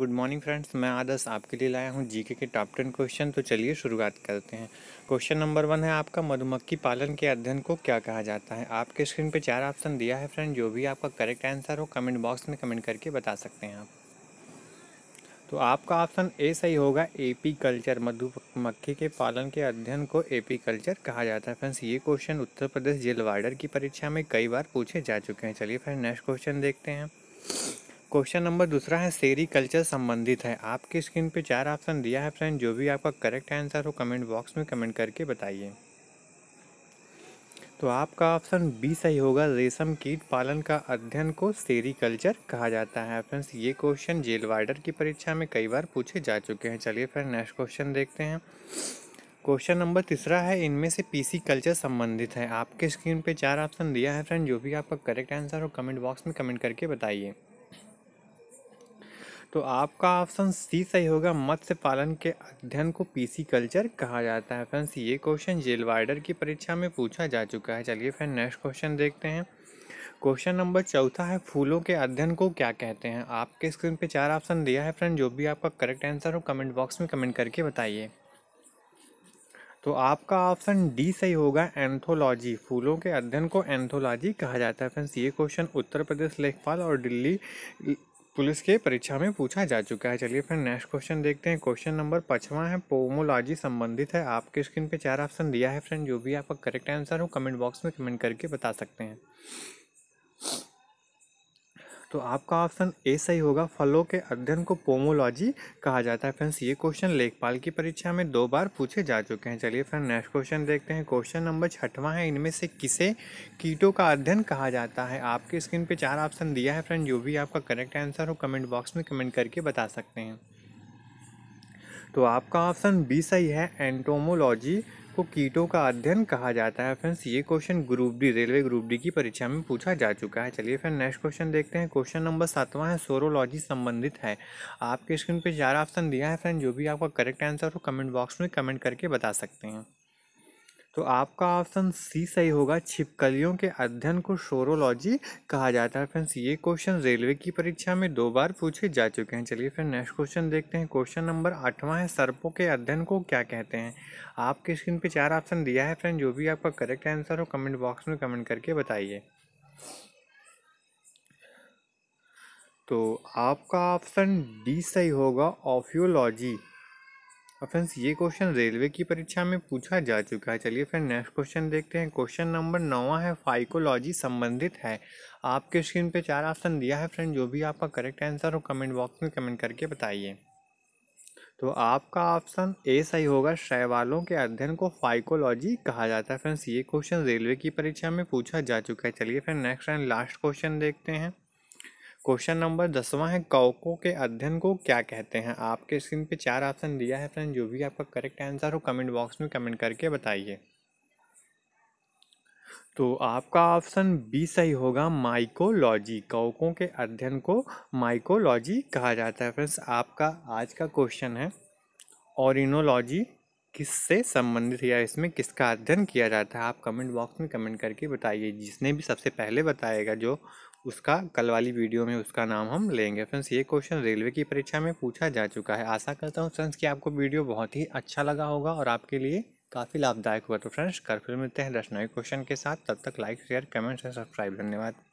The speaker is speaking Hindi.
गुड मॉर्निंग फ्रेंड्स मैं आदर्श आपके लिए लाया हूँ जीके के टॉप टेन क्वेश्चन तो चलिए शुरुआत करते हैं क्वेश्चन नंबर वन है आपका मधुमक्खी पालन के अध्ययन को क्या कहा जाता है आपके स्क्रीन पे चार ऑप्शन दिया है फ्रेंड जो भी आपका करेक्ट आंसर हो कमेंट बॉक्स में कमेंट करके बता सकते हैं आप तो आपका ऑप्शन ए सही होगा एपी कल्चर मधुमक्खी के पालन के अध्ययन को एपी कल्चर कहा जाता है फ्रेंड्स ये क्वेश्चन उत्तर प्रदेश जेल वार्डर की परीक्षा में कई बार पूछे जा चुके हैं चलिए फ्रेंड नेक्स्ट क्वेश्चन देखते हैं क्वेश्चन नंबर दूसरा है सेरी कल्चर संबंधित है आपके स्क्रीन पे चार ऑप्शन दिया है फ्रेंड जो भी आपका करेक्ट आंसर हो कमेंट बॉक्स में कमेंट करके बताइए तो आपका ऑप्शन बी सही होगा रेशम कीट पालन का अध्ययन को सेरीकल्चर कहा जाता है फ्रेंड्स ये क्वेश्चन जेल वार्डर की परीक्षा में कई बार पूछे जा चुके हैं चलिए फ्रेंड नेक्स्ट क्वेश्चन देखते हैं क्वेश्चन नंबर तीसरा है इनमें से पीसी कल्चर संबंधित है आपके स्क्रीन पे चार ऑप्शन दिया है फ्रेंड जो भी आपका करेक्ट आंसर हो कमेंट बॉक्स में कमेंट करके बताइए तो आपका ऑप्शन सी सही होगा मत्स्य पालन के अध्ययन को पीसी कल्चर कहा जाता है फ्रेंड्स ये क्वेश्चन जेल की परीक्षा में पूछा जा चुका है चलिए फ्रेंड नेक्स्ट क्वेश्चन देखते हैं क्वेश्चन नंबर चौथा है फूलों के अध्ययन को क्या कहते हैं आपके स्क्रीन पे चार ऑप्शन दिया है फ्रेंड जो भी आपका करेक्ट आंसर हो कमेंट बॉक्स में कमेंट करके बताइए तो आपका ऑप्शन डी सही होगा एंथोलॉजी फूलों के अध्ययन को एंथोलॉजी कहा जाता है फ्रेंड्स ये क्वेश्चन उत्तर प्रदेश लेखपाल और दिल्ली पुलिस के परीक्षा में पूछा जा चुका है चलिए फिर नेक्स्ट क्वेश्चन देखते हैं क्वेश्चन नंबर पचवा है पोमोलॉजी संबंधित है आपके स्क्रीन पे चार ऑप्शन दिया है फ्रेंड जो भी आपका करेक्ट आंसर हो कमेंट बॉक्स में कमेंट करके बता सकते हैं तो आपका ऑप्शन ए सही होगा फलों के अध्ययन को पोमोलॉजी कहा जाता है फ्रेंड्स ये क्वेश्चन लेखपाल की परीक्षा में दो बार पूछे जा चुके हैं चलिए फ्रेंड नेक्स्ट क्वेश्चन देखते हैं क्वेश्चन नंबर छठवां है इनमें से किसे कीटों का अध्ययन कहा जाता है आपके स्क्रीन पर चार ऑप्शन दिया है फ्रेंड जो भी आपका करेक्ट आंसर हो कमेंट बॉक्स में कमेंट करके बता सकते हैं तो आपका ऑप्शन बी सही है एंटोमोलॉजी को कीटों का अध्ययन कहा जाता है फ्रेंड्स ये question group D railway group D की परीक्षा में पूछा जा चुका है चलिए फिर नेक्स्ट क्वेश्चन देखते हैं क्वेश्चन नंबर सातवां है सोरोलॉजी संबंधित है आपके स्क्रीन पे चार ऑप्शन दिया है फ्रेंड जो भी आपका करेक्ट आंसर हो कमेंट बॉक्स में कमेंट करके बता सकते हैं तो आपका ऑप्शन सी सही होगा छिपकलियों के अध्ययन को शोरोलॉजी कहा जाता है फ्रेंड्स ये क्वेश्चन रेलवे की परीक्षा में दो बार पूछे जा चुके हैं चलिए फिर नेक्स्ट क्वेश्चन देखते हैं क्वेश्चन नंबर आठवां है सर्पों के अध्ययन को क्या कहते हैं आपके स्क्रीन पे चार ऑप्शन दिया है फ्रेंड जो भी आपका करेक्ट आंसर हो कमेंट बॉक्स में कमेंट करके बताइए तो आपका ऑप्शन डी सही होगा ऑफियोलॉजी फ्रेंड्स ये क्वेश्चन रेलवे की परीक्षा में पूछा जा चुका है चलिए फिर नेक्स्ट क्वेश्चन देखते हैं क्वेश्चन नंबर नौवा है फाइकोलॉजी संबंधित है आपके स्क्रीन पे चार ऑप्शन दिया है फ्रेंड जो भी आपका करेक्ट आंसर हो कमेंट बॉक्स में कमेंट करके बताइए तो आपका ऑप्शन ए सही होगा शैवालों के अध्ययन को फाइकोलॉजी कहा जाता है फ्रेंड्स ये क्वेश्चन रेलवे की परीक्षा में पूछा जा चुका है चलिए फिर नेक्स्ट एंड लास्ट क्वेश्चन देखते हैं क्वेश्चन नंबर दसवां है कवकों के अध्ययन को क्या कहते हैं आपके स्क्रीन पे चार ऑप्शन दिया है फ्रेंड जो भी आपका करेक्ट आंसर हो कमेंट बॉक्स में कमेंट करके बताइए तो आपका ऑप्शन बी सही होगा माइकोलॉजी कवकों के अध्ययन को माइकोलॉजी कहा जाता है फ्रेंड्स आपका आज का क्वेश्चन है ओरिनोलॉजी किससे संबंधित या इसमें किसका अध्ययन किया जाता है आप कमेंट बॉक्स में कमेंट करके बताइए जिसने भी सबसे पहले बताएगा जो उसका कल वाली वीडियो में उसका नाम हम लेंगे फ्रेंड्स ये क्वेश्चन रेलवे की परीक्षा में पूछा जा चुका है आशा करता हूँ फ्रेंड्स कि आपको वीडियो बहुत ही अच्छा लगा होगा और आपके लिए काफ़ी लाभदायक हुआ तो फ्रेंड्स कर फिर मिलते हैं दस क्वेश्चन के साथ तब तक like share comments and subscribe धन्यवाद